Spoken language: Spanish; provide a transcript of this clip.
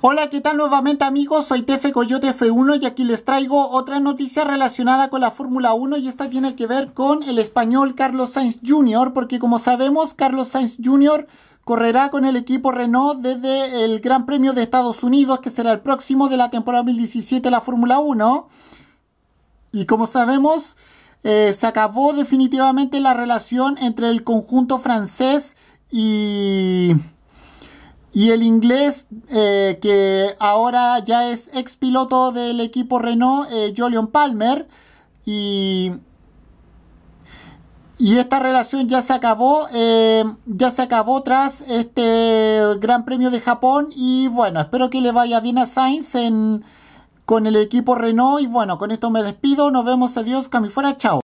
Hola, ¿qué tal nuevamente amigos? Soy Tefe Coyote F1 y aquí les traigo otra noticia relacionada con la Fórmula 1 y esta tiene que ver con el español Carlos Sainz Jr. porque como sabemos Carlos Sainz Jr. correrá con el equipo Renault desde el Gran Premio de Estados Unidos que será el próximo de la temporada 2017 de la Fórmula 1 y como sabemos eh, se acabó definitivamente la relación entre el conjunto francés y y el inglés, eh, que ahora ya es ex piloto del equipo Renault, eh, Jolion Palmer. Y, esta relación ya se acabó, eh, ya se acabó tras este Gran Premio de Japón. Y bueno, espero que le vaya bien a Sainz con el equipo Renault. Y bueno, con esto me despido. Nos vemos. Adiós, fuera. Chao.